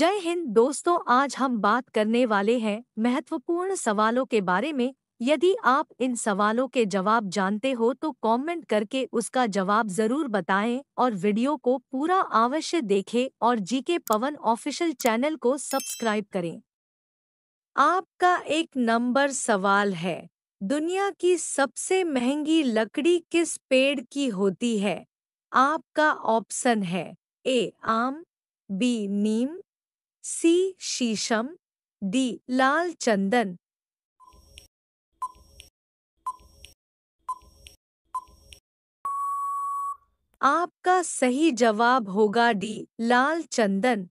जय हिंद दोस्तों आज हम बात करने वाले हैं महत्वपूर्ण सवालों के बारे में यदि आप इन सवालों के जवाब जानते हो तो कमेंट करके उसका जवाब जरूर बताएं और वीडियो को पूरा अवश्य देखें और जीके पवन ऑफिशियल चैनल को सब्सक्राइब करें आपका एक नंबर सवाल है दुनिया की सबसे महंगी लकड़ी किस पेड़ की होती है आपका ऑप्शन है ए आम बी नीम सी शीशम डी लाल चंदन आपका सही जवाब होगा डी लाल चंदन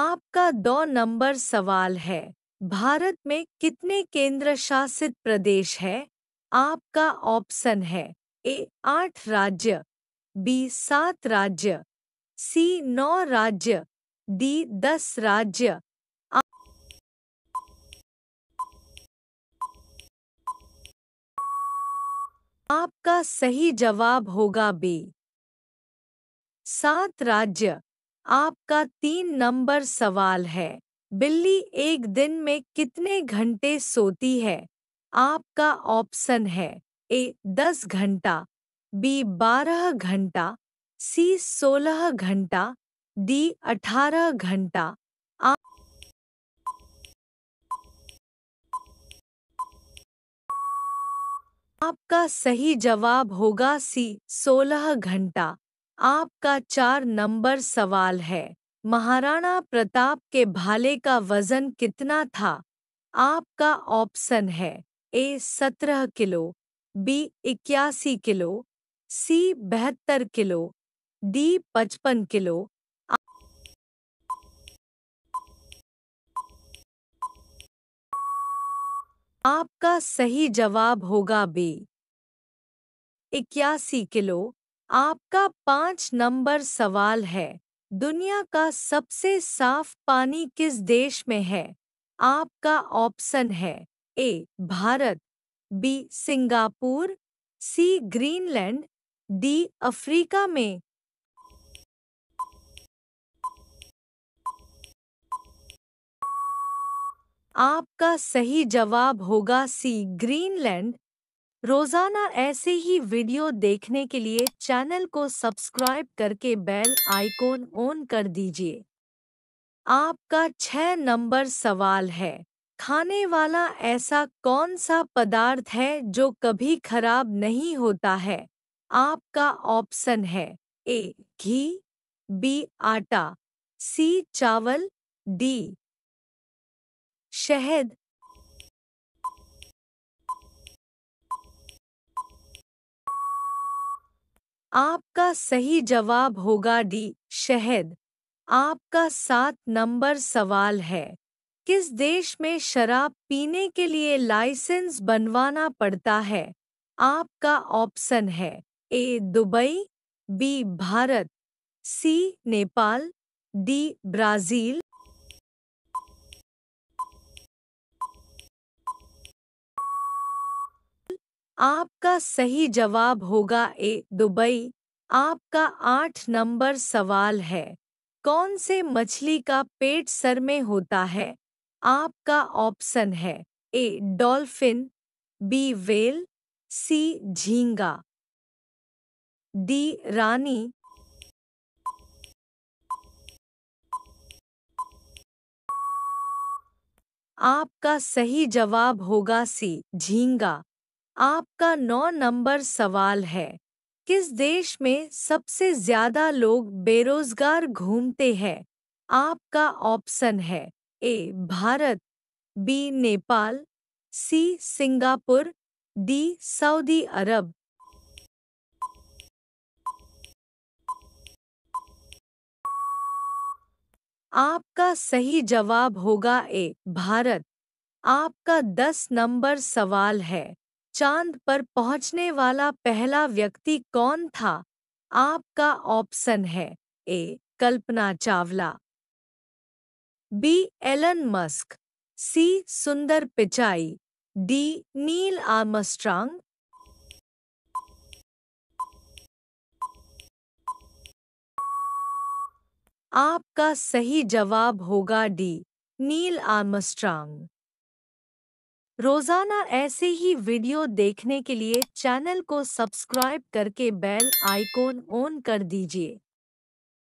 आपका दो नंबर सवाल है भारत में कितने केंद्र शासित प्रदेश है आपका ऑप्शन है ए आठ राज्य बी सात राज्य सी नौ राज्य दी दस राज्य आपका सही जवाब होगा बी सात राज्य आपका तीन नंबर सवाल है बिल्ली एक दिन में कितने घंटे सोती है आपका ऑप्शन है ए दस घंटा बी बारह घंटा सी सोलह घंटा डी अठारह घंटा आपका सही जवाब होगा सी सोलह घंटा आपका चार नंबर सवाल है महाराणा प्रताप के भाले का वजन कितना था आपका ऑप्शन है ए सत्रह किलो बी इक्यासी किलो सी बहत्तर किलो डी पचपन किलो आपका सही जवाब होगा बी इक्यासी किलो आपका पांच नंबर सवाल है दुनिया का सबसे साफ पानी किस देश में है आपका ऑप्शन है A Bharat B Singapore C Greenland D Africa में आपका सही जवाब होगा सी ग्रीनलैंड रोजाना ऐसे ही वीडियो देखने के लिए चैनल को सब्सक्राइब करके बेल आइकॉन ऑन कर दीजिए आपका छह नंबर सवाल है खाने वाला ऐसा कौन सा पदार्थ है जो कभी खराब नहीं होता है आपका ऑप्शन है ए घी बी आटा सी चावल डी शहद आपका सही जवाब होगा डी शहद आपका सात नंबर सवाल है किस देश में शराब पीने के लिए लाइसेंस बनवाना पड़ता है आपका ऑप्शन है A Dubai B Bharat C Nepal D Brazil आपका सही जवाब होगा ए दुबई आपका आठ नंबर सवाल है कौन से मछली का पेट सर में होता है आपका ऑप्शन है A dolphin B whale C झींगा डी रानी आपका सही जवाब होगा सी झींगा आपका नौ नंबर सवाल है किस देश में सबसे ज्यादा लोग बेरोजगार घूमते हैं आपका ऑप्शन है A Bharat B Nepal C Singapore D Saudi Arab आपका सही जवाब होगा ए भारत आपका दस नंबर सवाल है चांद पर पहुंचने वाला पहला व्यक्ति कौन था आपका ऑप्शन है A Kalpana Chawla B Elon Musk C Sundar Pichai D नील आमस्ट्रांग आपका सही जवाब होगा डी नील आमस्ट्रांग रोजाना ऐसे ही वीडियो देखने के लिए चैनल को सब्सक्राइब करके बेल आइकॉन ऑन कर दीजिए